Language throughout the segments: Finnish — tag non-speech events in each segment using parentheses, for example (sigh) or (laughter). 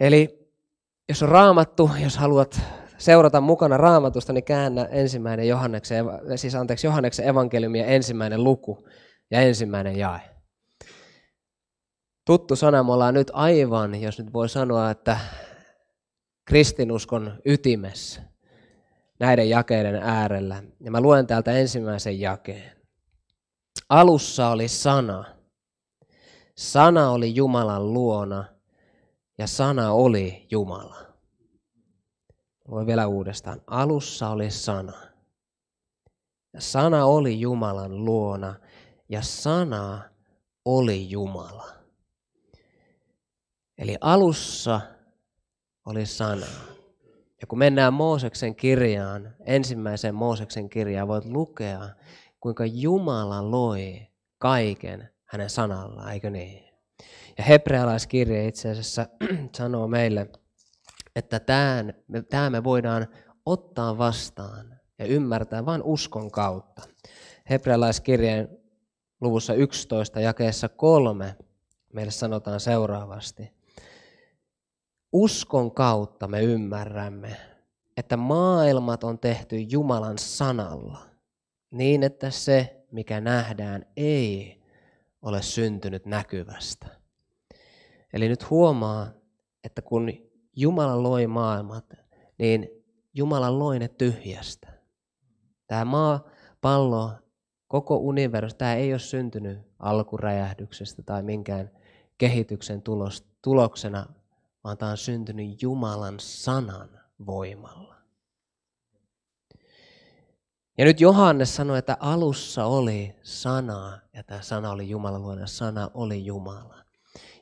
Eli jos on raamattu, jos haluat seurata mukana raamatusta, niin käännä ensimmäinen Johanneksen, siis anteeksi, Johanneksen evankeliumia ensimmäinen luku ja ensimmäinen jae. Tuttu sana me ollaan nyt aivan, jos nyt voi sanoa, että kristinuskon ytimessä näiden jakeiden äärellä. Ja mä luen täältä ensimmäisen jakeen. Alussa oli sana. Sana oli Jumalan luona – ja sana oli Jumala. Luen vielä uudestaan. Alussa oli sana. Ja sana oli Jumalan luona ja sana oli Jumala. Eli alussa oli sana. Ja kun mennään Mooseksen kirjaan, ensimmäiseen Mooseksen kirjaan, voit lukea, kuinka Jumala loi kaiken hänen sanallaan, eikö niin? Ja hebrealaiskirje itse asiassa (clears throat) sanoo meille, että tämä me voidaan ottaa vastaan ja ymmärtää vain uskon kautta. Hebrealaiskirjeen luvussa 11 jakeessa 3 meille sanotaan seuraavasti. Uskon kautta me ymmärrämme, että maailmat on tehty Jumalan sanalla, niin että se, mikä nähdään, ei ole syntynyt näkyvästä Eli nyt huomaa, että kun Jumala loi maailmat, niin Jumala loi ne tyhjästä. Tämä maa, pallo, koko universumi, tämä ei ole syntynyt alkuräjähdyksestä tai minkään kehityksen tulos, tuloksena, vaan tämä on syntynyt Jumalan sanan voimalla. Ja nyt Johannes sanoi, että alussa oli sana, ja tämä sana oli Jumalan luona, sana oli Jumala.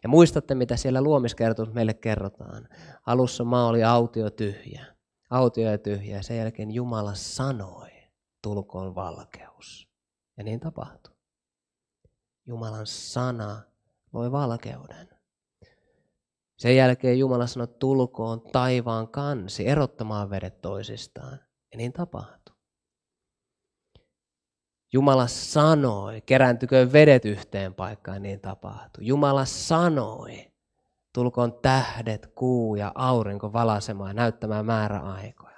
Ja muistatte, mitä siellä luomiskertomus meille kerrotaan. Alussa maa oli autio tyhjä. Autio ja tyhjä. Ja sen jälkeen Jumala sanoi, tulkoon valkeus. Ja niin tapahtui. Jumalan sana loi valkeuden. Sen jälkeen Jumala sanoi, tulkoon taivaan kansi erottamaan vedet toisistaan. Ja niin tapahtui. Jumala sanoi, kerääntykö vedet yhteen paikkaan, niin tapahtui. Jumala sanoi, tulkoon tähdet, kuu ja aurinko valasemaan, näyttämään määräaikoja.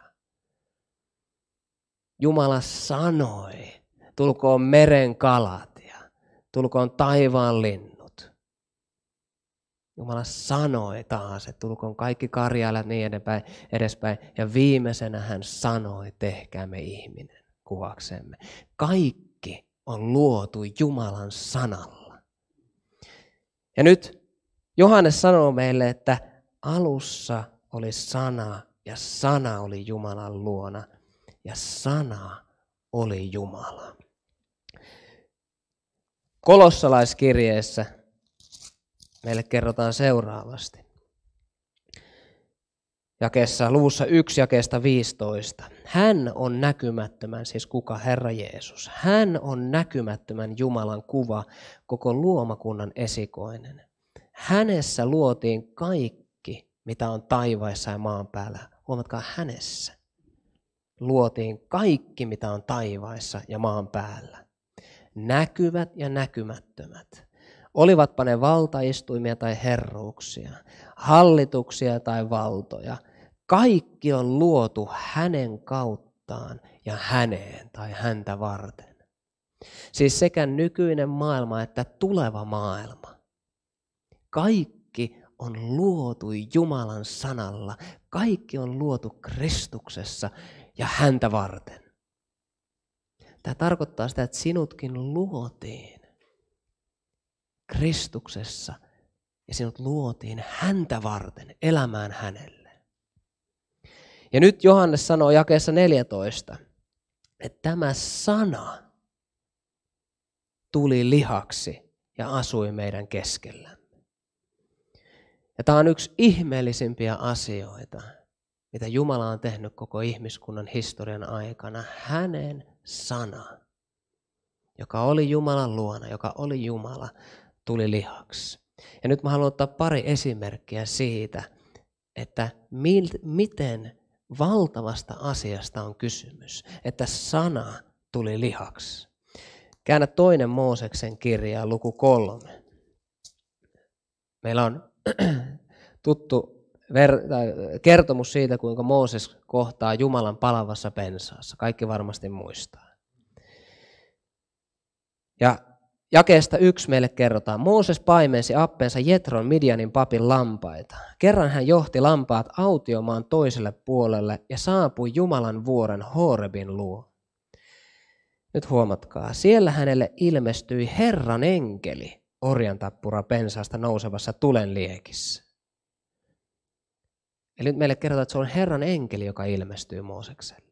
Jumala sanoi, tulkoon meren kalat ja tulkoon taivaan linnut. Jumala sanoi taas, että tulkoon kaikki karjalat niin edespäin, edespäin. Ja viimeisenä hän sanoi, tehkäämme ihminen kuvaksemme. Kaikki on luotu Jumalan sanalla. Ja nyt Johannes sanoo meille, että alussa oli sana ja sana oli Jumalan luona ja sana oli Jumala. Kolossalaiskirjeessä meille kerrotaan seuraavasti jakessa, luvussa 1 jakesta 15. Hän on näkymättömän, siis kuka Herra Jeesus. Hän on näkymättömän Jumalan kuva, koko luomakunnan esikoinen. Hänessä luotiin kaikki, mitä on taivaissa ja maan päällä. Huomatkaa, hänessä luotiin kaikki, mitä on taivaissa ja maan päällä. Näkyvät ja näkymättömät olivatpa ne valtaistuimia tai herruuksia, hallituksia tai valtoja – kaikki on luotu hänen kauttaan ja häneen tai häntä varten. Siis sekä nykyinen maailma että tuleva maailma. Kaikki on luotu Jumalan sanalla. Kaikki on luotu Kristuksessa ja häntä varten. Tämä tarkoittaa sitä, että sinutkin luotiin Kristuksessa ja sinut luotiin häntä varten, elämään hänelle. Ja nyt Johannes sanoo jakeessa 14, että tämä sana tuli lihaksi ja asui meidän keskellä. Ja tämä on yksi ihmeellisimpiä asioita, mitä Jumala on tehnyt koko ihmiskunnan historian aikana. Hänen sana, joka oli Jumalan luona, joka oli Jumala, tuli lihaksi. Ja nyt mä haluan ottaa pari esimerkkiä siitä, että mil, miten valtavasta asiasta on kysymys, että sana tuli lihaksi. Käännä toinen Mooseksen kirja, luku kolme. Meillä on (clears throat) tuttu ver- kertomus siitä, kuinka Mooses kohtaa Jumalan palavassa pensaassa. Kaikki varmasti muistaa. Ja Jakeesta yksi meille kerrotaan. Mooses paimensi appensa Jetron Midianin papin lampaita. Kerran hän johti lampaat autiomaan toiselle puolelle ja saapui Jumalan vuoren Horebin luo. Nyt huomatkaa, siellä hänelle ilmestyi Herran enkeli orjantappura pensaasta nousevassa liekissä. Eli nyt meille kerrotaan, että se on Herran enkeli, joka ilmestyy Moosekselle.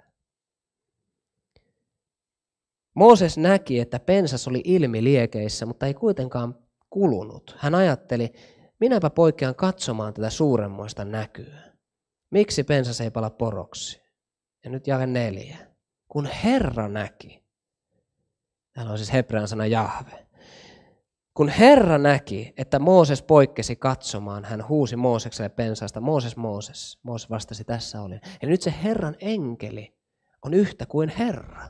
Mooses näki, että pensas oli ilmiliekeissä, mutta ei kuitenkaan kulunut. Hän ajatteli, minäpä poikkean katsomaan tätä suuremmoista näkyä. Miksi pensas ei pala poroksi? Ja nyt jae neljä. Kun Herra näki, täällä on siis hebrean sana Jahve. Kun Herra näki, että Mooses poikkesi katsomaan, hän huusi Moosekselle pensaasta, Mooses, Mooses. Mooses vastasi, tässä oli. Ja nyt se Herran enkeli on yhtä kuin Herra.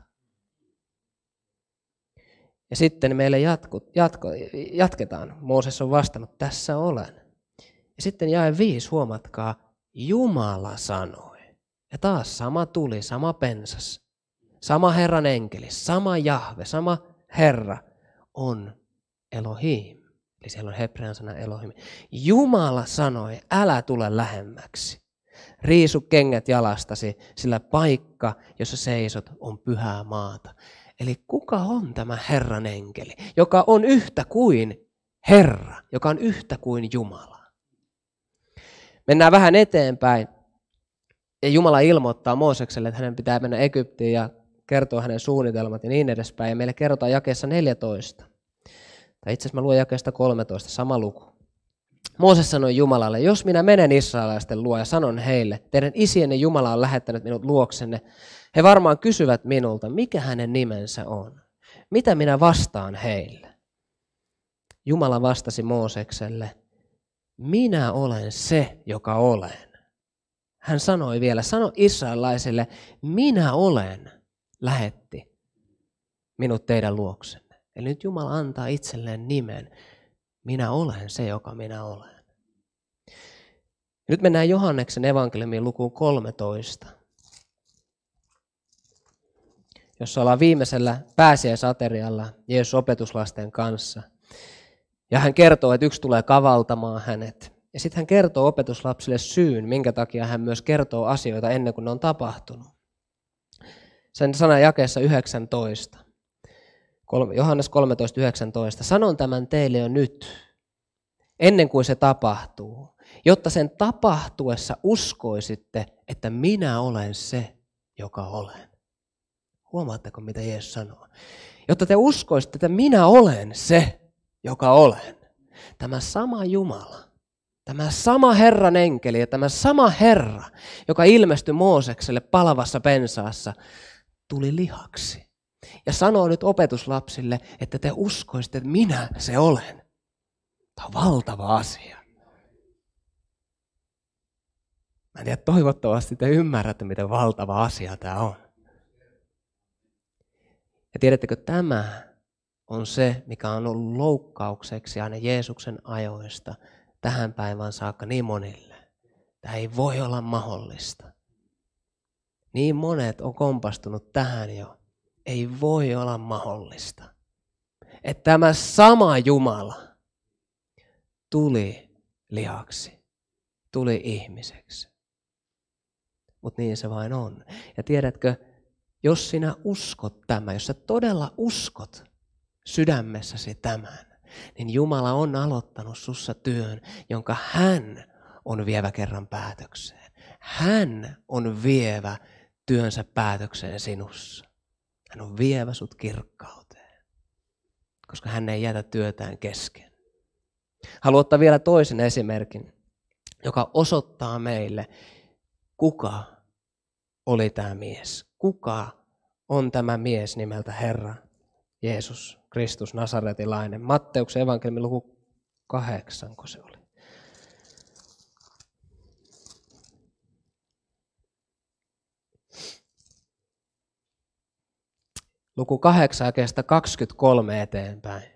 Ja sitten meille jatku, jatko, jatketaan. Mooses on vastannut, tässä olen. Ja sitten jae viisi huomatkaa, Jumala sanoi. Ja taas sama tuli, sama pensas, sama Herran enkeli, sama Jahve, sama Herra on Elohim. Eli siellä on hebrean sana Elohim. Jumala sanoi, älä tule lähemmäksi. Riisu kengät jalastasi, sillä paikka, jossa seisot, on pyhää maata. Eli kuka on tämä Herran enkeli, joka on yhtä kuin Herra, joka on yhtä kuin Jumala? Mennään vähän eteenpäin. Ja Jumala ilmoittaa Moosekselle, että hänen pitää mennä Egyptiin ja kertoa hänen suunnitelmat ja niin edespäin. Ja meille kerrotaan jakeessa 14. Tai itse asiassa mä luen jakeesta 13, sama luku. Mooses sanoi Jumalalle, jos minä menen israelaisten luo ja sanon heille, teidän isienne Jumala on lähettänyt minut luoksenne, he varmaan kysyvät minulta, mikä hänen nimensä on. Mitä minä vastaan heille? Jumala vastasi Moosekselle, minä olen se, joka olen. Hän sanoi vielä, sano israelaisille, minä olen, lähetti minut teidän luoksenne. Eli nyt Jumala antaa itselleen nimen, minä olen se, joka minä olen. Nyt mennään Johanneksen evankeliumiin lukuun 13 jossa ollaan viimeisellä pääsiäisaterialla Jeesus opetuslasten kanssa. Ja hän kertoo, että yksi tulee kavaltamaan hänet. Ja sitten hän kertoo opetuslapsille syyn, minkä takia hän myös kertoo asioita ennen kuin ne on tapahtunut. Sen sana jakeessa 19. Johannes 13.19. Sanon tämän teille jo nyt, ennen kuin se tapahtuu, jotta sen tapahtuessa uskoisitte, että minä olen se, joka olen. Huomaatteko, mitä Jeesus sanoo? Jotta te uskoisitte, että minä olen se, joka olen. Tämä sama Jumala, tämä sama Herran enkeli ja tämä sama Herra, joka ilmestyi Moosekselle palavassa pensaassa, tuli lihaksi. Ja sanoo nyt opetuslapsille, että te uskoisitte, että minä se olen. Tämä on valtava asia. Mä en tiedä, toivottavasti te ymmärrätte, miten valtava asia tämä on. Ja tiedättekö, tämä on se, mikä on ollut loukkaukseksi aina Jeesuksen ajoista tähän päivään saakka niin monille. Tämä ei voi olla mahdollista. Niin monet on kompastunut tähän jo. Ei voi olla mahdollista. Että tämä sama Jumala tuli lihaksi, tuli ihmiseksi. Mutta niin se vain on. Ja tiedätkö, jos sinä uskot tämä, jos sä todella uskot sydämessäsi tämän, niin Jumala on aloittanut sussa työn, jonka hän on vievä kerran päätökseen. Hän on vievä työnsä päätökseen sinussa. Hän on vievä sut kirkkauteen, koska hän ei jätä työtään kesken. Haluan ottaa vielä toisen esimerkin, joka osoittaa meille, kuka oli tämä mies, kuka on tämä mies nimeltä Herra Jeesus Kristus Nasaretilainen. Matteuksen evankeliumin luku kahdeksan, kun se oli. Luku 8 kestä 23 eteenpäin.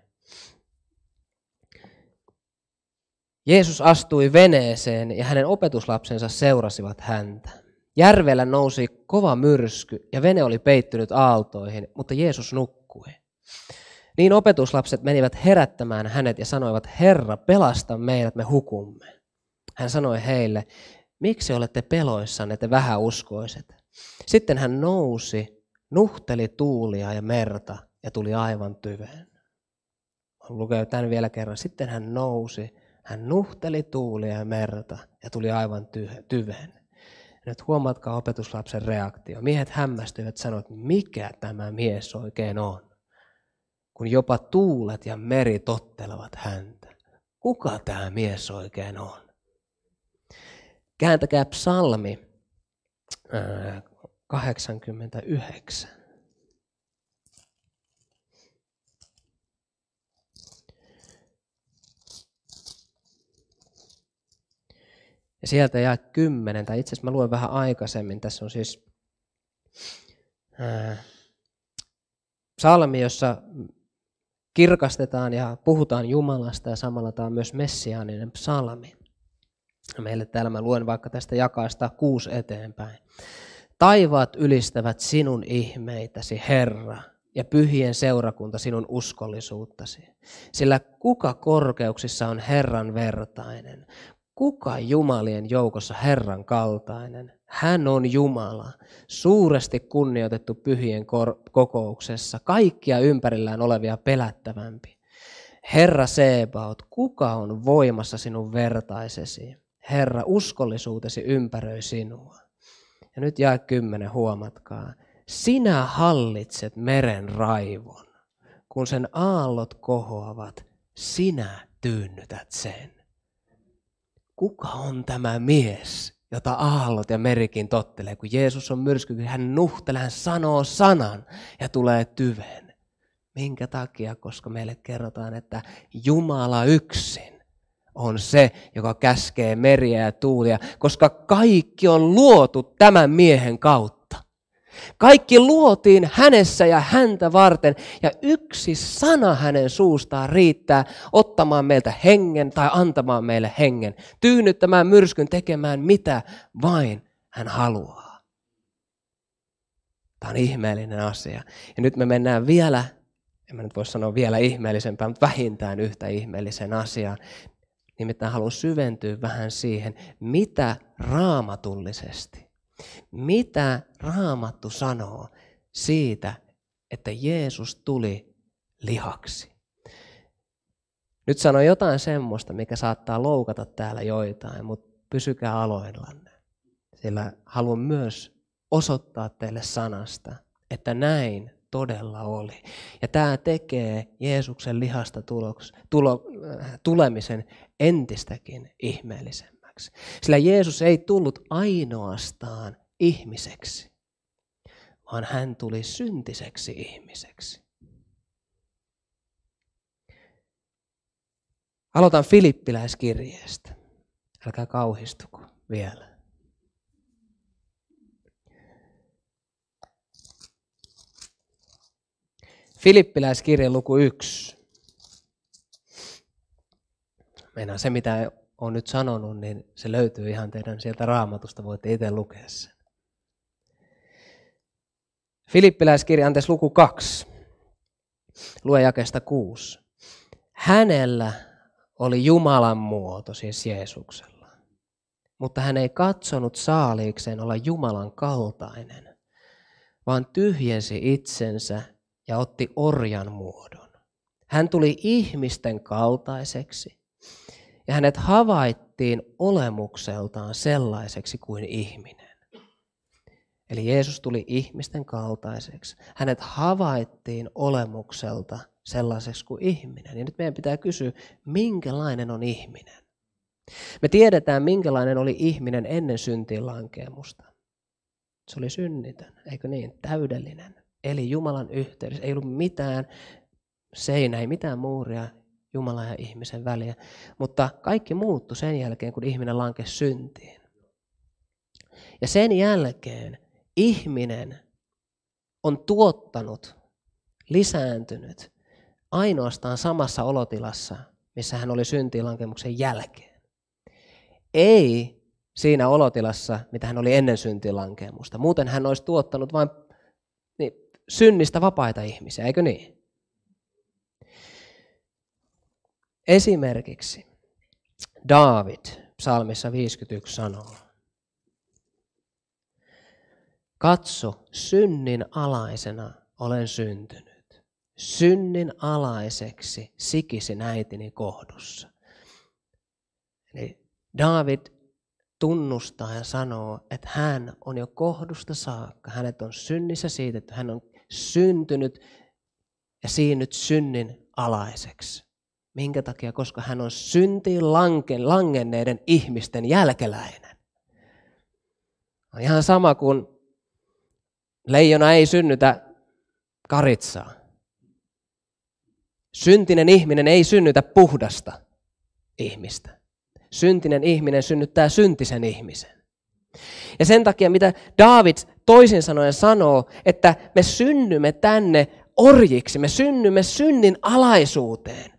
Jeesus astui veneeseen ja hänen opetuslapsensa seurasivat häntä. Järvellä nousi kova myrsky ja vene oli peittynyt aaltoihin, mutta Jeesus nukkui. Niin opetuslapset menivät herättämään hänet ja sanoivat, Herra, pelasta meidät, me hukumme. Hän sanoi heille, miksi olette peloissanne, te vähäuskoiset? Sitten hän nousi, nuhteli tuulia ja merta ja tuli aivan tyveen. Lukee tämän vielä kerran. Sitten hän nousi, hän nuhteli tuulia ja merta ja tuli aivan tyveen että huomatkaa opetuslapsen reaktio. Miehet hämmästyivät sanoa, mikä tämä mies oikein on, kun jopa tuulet ja meri tottelevat häntä. Kuka tämä mies oikein on? Kääntäkää psalmi 89. Äh, Ja sieltä jää kymmenen, tai itse asiassa mä luen vähän aikaisemmin, tässä on siis äh, salmi, jossa kirkastetaan ja puhutaan Jumalasta ja samalla tämä on myös messiaaninen psalmi. Meille täällä mä luen vaikka tästä jakasta kuusi eteenpäin. Taivaat ylistävät sinun ihmeitäsi, Herra, ja pyhien seurakunta sinun uskollisuuttasi. Sillä kuka korkeuksissa on Herran vertainen? Kuka jumalien joukossa Herran kaltainen? Hän on Jumala, suuresti kunnioitettu pyhien kokouksessa, kaikkia ympärillään olevia pelättävämpi. Herra Sebaot, kuka on voimassa sinun vertaisesi? Herra, uskollisuutesi ympäröi sinua. Ja nyt jää kymmenen, huomatkaa. Sinä hallitset meren raivon. Kun sen aallot kohoavat, sinä tyynnytät sen kuka on tämä mies, jota aallot ja merikin tottelee. Kun Jeesus on myrsky, hän nuhtelee, hän sanoo sanan ja tulee tyven. Minkä takia? Koska meille kerrotaan, että Jumala yksin on se, joka käskee meriä ja tuulia, koska kaikki on luotu tämän miehen kautta. Kaikki luotiin hänessä ja häntä varten, ja yksi sana hänen suustaan riittää ottamaan meiltä hengen tai antamaan meille hengen, tyynnyttämään myrskyn, tekemään mitä vain hän haluaa. Tämä on ihmeellinen asia. Ja nyt me mennään vielä, en mä nyt voi sanoa vielä ihmeellisempään, mutta vähintään yhtä ihmeellisen asiaan. Nimittäin haluan syventyä vähän siihen, mitä raamatullisesti mitä raamattu sanoo siitä, että Jeesus tuli lihaksi? Nyt sano jotain semmoista, mikä saattaa loukata täällä joitain, mutta pysykää aloillanne. Sillä haluan myös osoittaa teille sanasta, että näin todella oli. Ja tämä tekee Jeesuksen lihasta tuloks, tulo, äh, tulemisen entistäkin ihmeellisen. Jumalaksi. Sillä Jeesus ei tullut ainoastaan ihmiseksi, vaan hän tuli syntiseksi ihmiseksi. Aloitan Filippiläiskirjeestä. Älkää kauhistuko vielä. Filippiläiskirje luku 1. Meinaan se, mitä on nyt sanonut, niin se löytyy ihan teidän sieltä raamatusta, voitte itse lukea sen. Filippiläiskirja, anteeksi, luku 2, lue jakesta 6. Hänellä oli Jumalan muoto, siis Jeesuksella, mutta hän ei katsonut saaliikseen olla Jumalan kaltainen, vaan tyhjensi itsensä ja otti orjan muodon. Hän tuli ihmisten kaltaiseksi ja hänet havaittiin olemukseltaan sellaiseksi kuin ihminen. Eli Jeesus tuli ihmisten kaltaiseksi. Hänet havaittiin olemukselta sellaiseksi kuin ihminen. Ja nyt meidän pitää kysyä, minkälainen on ihminen? Me tiedetään, minkälainen oli ihminen ennen syntiin lankeemusta. Se oli synnitön, eikö niin? Täydellinen. Eli Jumalan yhteydessä. Ei ollut mitään seinä, ei mitään muuria. Jumalan ja ihmisen väliä. Mutta kaikki muuttui sen jälkeen, kun ihminen lankesi syntiin. Ja sen jälkeen ihminen on tuottanut, lisääntynyt ainoastaan samassa olotilassa, missä hän oli syntiinlankemuksen jälkeen. Ei siinä olotilassa, mitä hän oli ennen syntiinlankemusta. Muuten hän olisi tuottanut vain niin, synnistä vapaita ihmisiä, eikö niin? Esimerkiksi Daavid psalmissa 51 sanoo, Katso, synnin alaisena olen syntynyt. Synnin alaiseksi sikisi äitini kohdussa. Eli David tunnustaa ja sanoo, että hän on jo kohdusta saakka. Hänet on synnissä siitä, että hän on syntynyt ja siinnyt synnin alaiseksi. Minkä takia? Koska hän on syntiin lanken, langenneiden ihmisten jälkeläinen. On ihan sama kuin leijona ei synnytä karitsaa. Syntinen ihminen ei synnytä puhdasta ihmistä. Syntinen ihminen synnyttää syntisen ihmisen. Ja sen takia, mitä David toisin sanoen sanoo, että me synnymme tänne orjiksi, me synnymme synnin alaisuuteen.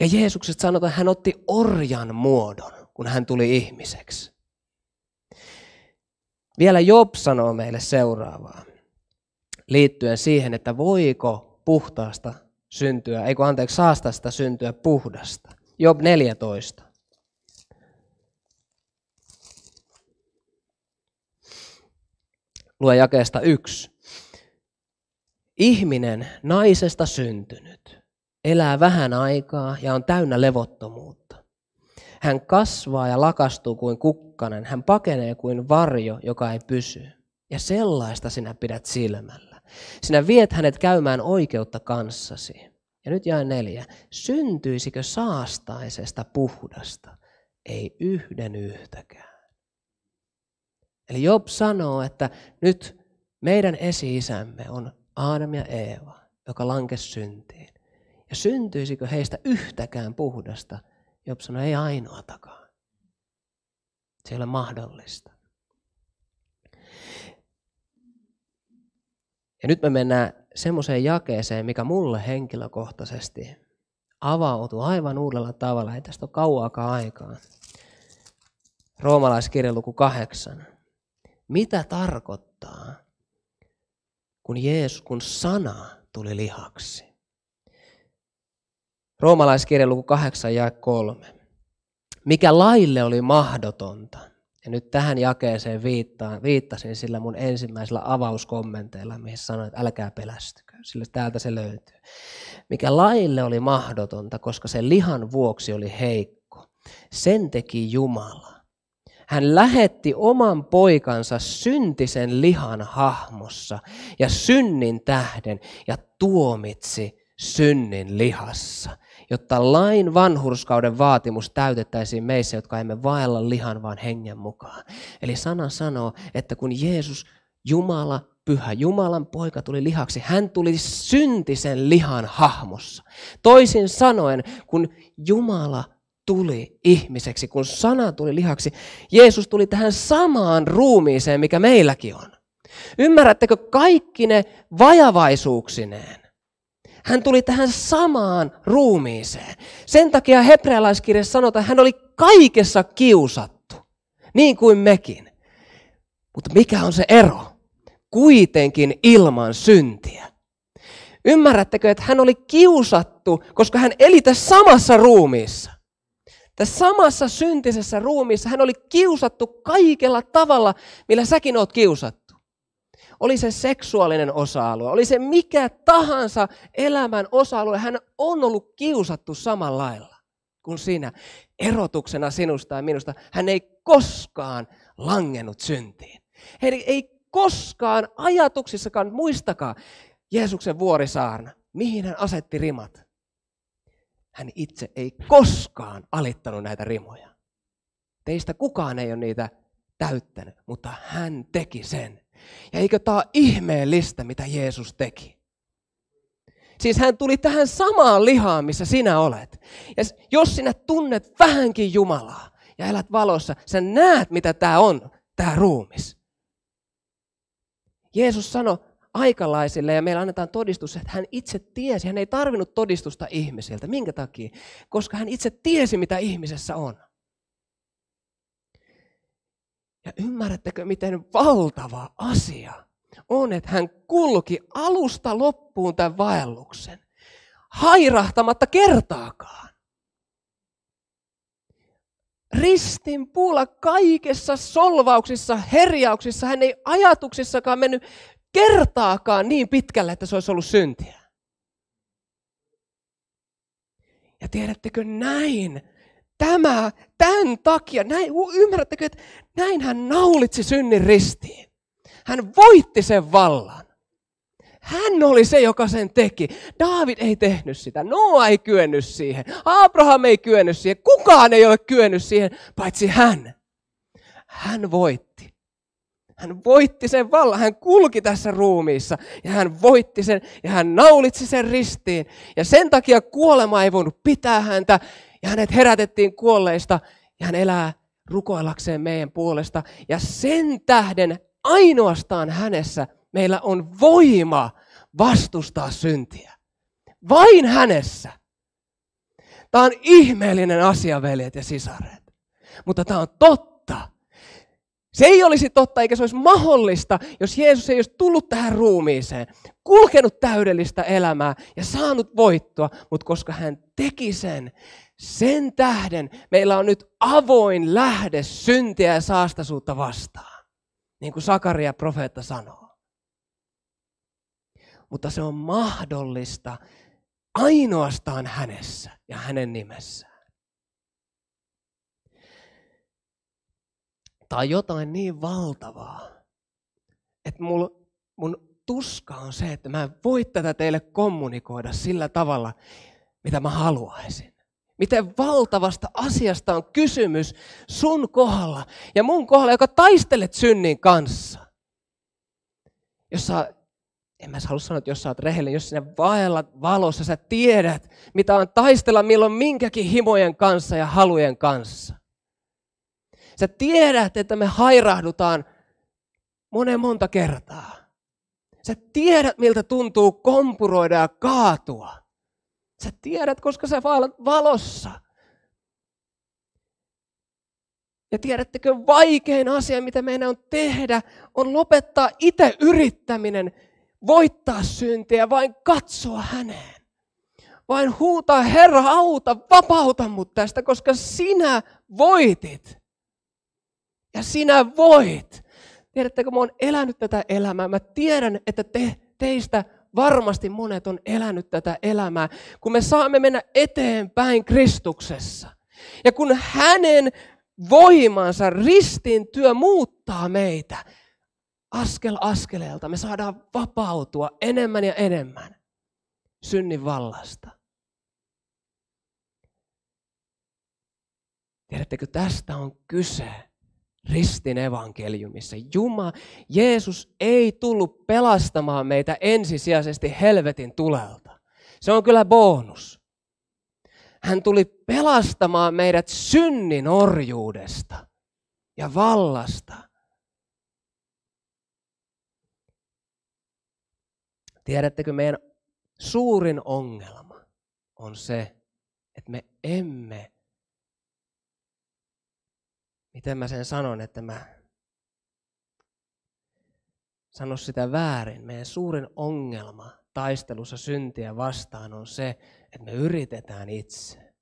Ja Jeesuksesta sanotaan, että hän otti orjan muodon, kun hän tuli ihmiseksi. Vielä Job sanoo meille seuraavaa liittyen siihen, että voiko puhtaasta syntyä, eikö anteeksi saastasta syntyä puhdasta. Job 14. Lue jakeesta yksi. Ihminen naisesta syntynyt elää vähän aikaa ja on täynnä levottomuutta. Hän kasvaa ja lakastuu kuin kukkanen, hän pakenee kuin varjo, joka ei pysy. Ja sellaista sinä pidät silmällä. Sinä viet hänet käymään oikeutta kanssasi. Ja nyt jae neljä. Syntyisikö saastaisesta puhdasta? Ei yhden yhtäkään. Eli Job sanoo, että nyt meidän esi-isämme on Adam ja Eeva, joka lankesi syntiin. Ja syntyisikö heistä yhtäkään puhdasta? Job sanoi, ei ainoatakaan. Se ei ole mahdollista. Ja nyt me mennään semmoiseen jakeeseen, mikä mulle henkilökohtaisesti avautui aivan uudella tavalla. Ei tästä ole kauaakaan aikaa. Roomalaiskirja luku 8. Mitä tarkoittaa, kun Jeesus, kun sana tuli lihaksi? Roomalaiskirja luku 8 ja 3. Mikä laille oli mahdotonta, ja nyt tähän jakeeseen viittaan, viittasin sillä mun ensimmäisellä avauskommenteilla, missä sanoin, että älkää pelästykö, sillä täältä se löytyy. Mikä laille oli mahdotonta, koska se lihan vuoksi oli heikko, sen teki Jumala. Hän lähetti oman poikansa syntisen lihan hahmossa ja synnin tähden ja tuomitsi synnin lihassa jotta lain vanhurskauden vaatimus täytettäisiin meissä, jotka emme vaella lihan, vaan hengen mukaan. Eli sana sanoo, että kun Jeesus, Jumala, pyhä Jumalan poika tuli lihaksi, hän tuli syntisen lihan hahmossa. Toisin sanoen, kun Jumala tuli ihmiseksi, kun sana tuli lihaksi, Jeesus tuli tähän samaan ruumiiseen, mikä meilläkin on. Ymmärrättekö kaikki ne vajavaisuuksineen? Hän tuli tähän samaan ruumiiseen. Sen takia hebrealaiskirja sanotaan, että hän oli kaikessa kiusattu, niin kuin mekin. Mutta mikä on se ero? Kuitenkin ilman syntiä. Ymmärrättekö, että hän oli kiusattu, koska hän eli tässä samassa ruumiissa. Tässä samassa syntisessä ruumiissa hän oli kiusattu kaikella tavalla, millä säkin oot kiusattu oli se seksuaalinen osa-alue, oli se mikä tahansa elämän osa-alue, hän on ollut kiusattu samalla lailla kuin sinä. Erotuksena sinusta ja minusta hän ei koskaan langennut syntiin. Hän ei koskaan ajatuksissakaan, muistakaa, Jeesuksen vuorisaarna, mihin hän asetti rimat. Hän itse ei koskaan alittanut näitä rimoja. Teistä kukaan ei ole niitä täyttänyt, mutta hän teki sen ja eikö tämä ihmeellistä, mitä Jeesus teki? Siis hän tuli tähän samaan lihaan, missä sinä olet. Ja jos sinä tunnet vähänkin Jumalaa ja elät valossa, sä näet, mitä tämä on, tämä ruumis. Jeesus sanoi aikalaisille, ja meillä annetaan todistus, että hän itse tiesi, hän ei tarvinnut todistusta ihmisiltä. Minkä takia? Koska hän itse tiesi, mitä ihmisessä on. Ja ymmärrättekö, miten valtava asia on, että hän kulki alusta loppuun tämän vaelluksen, hairahtamatta kertaakaan. Ristin puulla kaikessa solvauksissa, herjauksissa, hän ei ajatuksissakaan mennyt kertaakaan niin pitkälle, että se olisi ollut syntiä. Ja tiedättekö näin? Tämä, tämän takia, näin, ymmärrättekö, että näin hän naulitsi synnin ristiin. Hän voitti sen vallan. Hän oli se, joka sen teki. Daavid ei tehnyt sitä. Noa ei kyennyt siihen. Abraham ei kyennyt siihen. Kukaan ei ole kyennyt siihen, paitsi hän. Hän voitti. Hän voitti sen vallan. Hän kulki tässä ruumiissa ja hän voitti sen ja hän naulitsi sen ristiin. Ja sen takia kuolema ei voinut pitää häntä ja hänet herätettiin kuolleista ja hän elää rukoillakseen meidän puolesta. Ja sen tähden ainoastaan hänessä meillä on voima vastustaa syntiä. Vain hänessä. Tämä on ihmeellinen asia, veljet ja sisaret. Mutta tämä on totta. Se ei olisi totta, eikä se olisi mahdollista, jos Jeesus ei olisi tullut tähän ruumiiseen, kulkenut täydellistä elämää ja saanut voittoa, mutta koska hän teki sen, sen tähden meillä on nyt avoin lähde syntiä ja saastaisuutta vastaan, niin kuin Sakaria profeetta sanoo. Mutta se on mahdollista ainoastaan hänessä ja hänen nimessään. Tai jotain niin valtavaa, että mul, mun tuska on se, että mä en voi tätä teille kommunikoida sillä tavalla, mitä mä haluaisin miten valtavasta asiasta on kysymys sun kohdalla ja mun kohdalla, joka taistelet synnin kanssa. Jos sä, en mä halua sanoa, että jos sä oot rehellinen, jos sinä vaellat valossa, sä tiedät, mitä on taistella milloin minkäkin himojen kanssa ja halujen kanssa. Sä tiedät, että me hairahdutaan monen monta kertaa. Sä tiedät, miltä tuntuu kompuroida ja kaatua. Sä tiedät, koska sä vaalat valossa. Ja tiedättekö, vaikein asia, mitä meidän on tehdä, on lopettaa itse yrittäminen, voittaa syntiä, vain katsoa häneen. Vain huutaa, Herra, auta, vapauta mut tästä, koska sinä voitit. Ja sinä voit. Tiedättekö, mä oon elänyt tätä elämää. Mä tiedän, että te, teistä Varmasti monet on elänyt tätä elämää, kun me saamme mennä eteenpäin Kristuksessa. Ja kun hänen voimansa ristin työ muuttaa meitä, askel askeleelta me saadaan vapautua enemmän ja enemmän synnin vallasta. Tiedättekö, tästä on kyse ristin evankeliumissa. Juma, Jeesus ei tullut pelastamaan meitä ensisijaisesti helvetin tulelta. Se on kyllä bonus. Hän tuli pelastamaan meidät synnin orjuudesta ja vallasta. Tiedättekö, meidän suurin ongelma on se, että me emme miten mä sen sanon, että mä sano sitä väärin. Meidän suurin ongelma taistelussa syntiä vastaan on se, että me yritetään itse.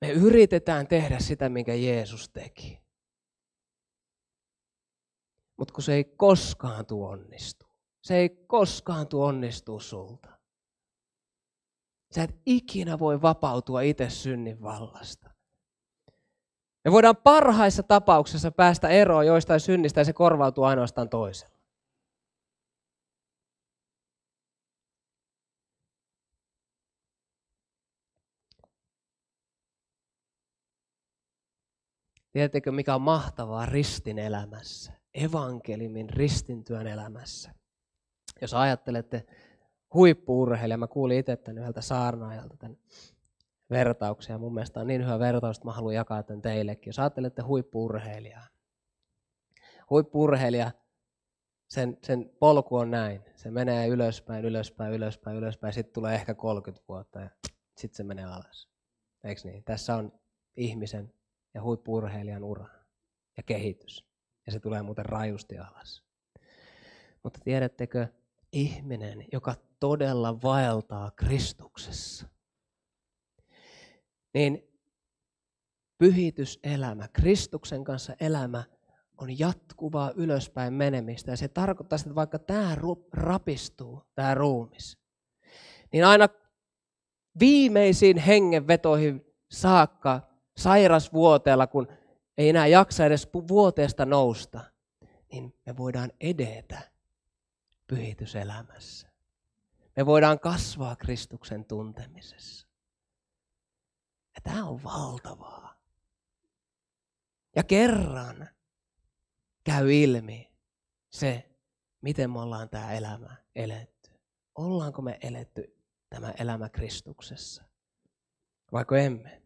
Me yritetään tehdä sitä, minkä Jeesus teki. Mutta kun se ei koskaan tuu onnistu. Se ei koskaan tuu onnistuu sulta. Sä et ikinä voi vapautua itse synnin vallasta. Me voidaan parhaissa tapauksessa päästä eroon joistain synnistä ja se korvautuu ainoastaan toisella. Tiedättekö, mikä on mahtavaa ristin elämässä, evankelimin ristintyön elämässä? Jos ajattelette huippuurheilija, mä kuulin itse tämän yhdeltä saarnaajalta tämän vertauksia. Mun mielestä on niin hyvä vertaus, että mä haluan jakaa tämän teillekin. Jos ajattelette huippurheilijaa, huippurheilija, sen, sen polku on näin. Se menee ylöspäin, ylöspäin, ylöspäin, ylöspäin. Sitten tulee ehkä 30 vuotta ja sitten se menee alas. Eikö niin? Tässä on ihmisen ja huippurheilijan ura ja kehitys. Ja se tulee muuten rajusti alas. Mutta tiedättekö, ihminen, joka todella vaeltaa Kristuksessa – niin pyhityselämä, Kristuksen kanssa elämä on jatkuvaa ylöspäin menemistä. Ja se tarkoittaa sitä, että vaikka tämä rapistuu, tämä ruumis, niin aina viimeisiin hengenvetoihin saakka sairasvuoteella, kun ei enää jaksa edes vuoteesta nousta, niin me voidaan edetä pyhityselämässä. Me voidaan kasvaa Kristuksen tuntemisessa. Tämä on valtavaa. Ja kerran käy ilmi se, miten me ollaan tämä elämä eletty. Ollaanko me eletty tämä elämä Kristuksessa, vaiko emme?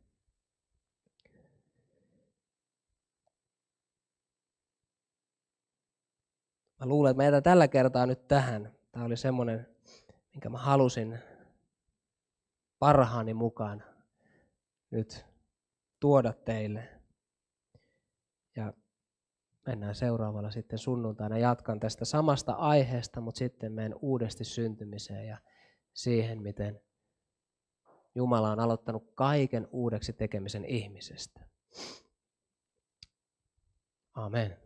Mä luulen, että mä tällä kertaa nyt tähän. Tämä oli semmoinen, minkä mä halusin parhaani mukaan nyt tuoda teille. Ja mennään seuraavalla sitten sunnuntaina. Jatkan tästä samasta aiheesta, mutta sitten menen uudesti syntymiseen ja siihen, miten Jumala on aloittanut kaiken uudeksi tekemisen ihmisestä. Amen.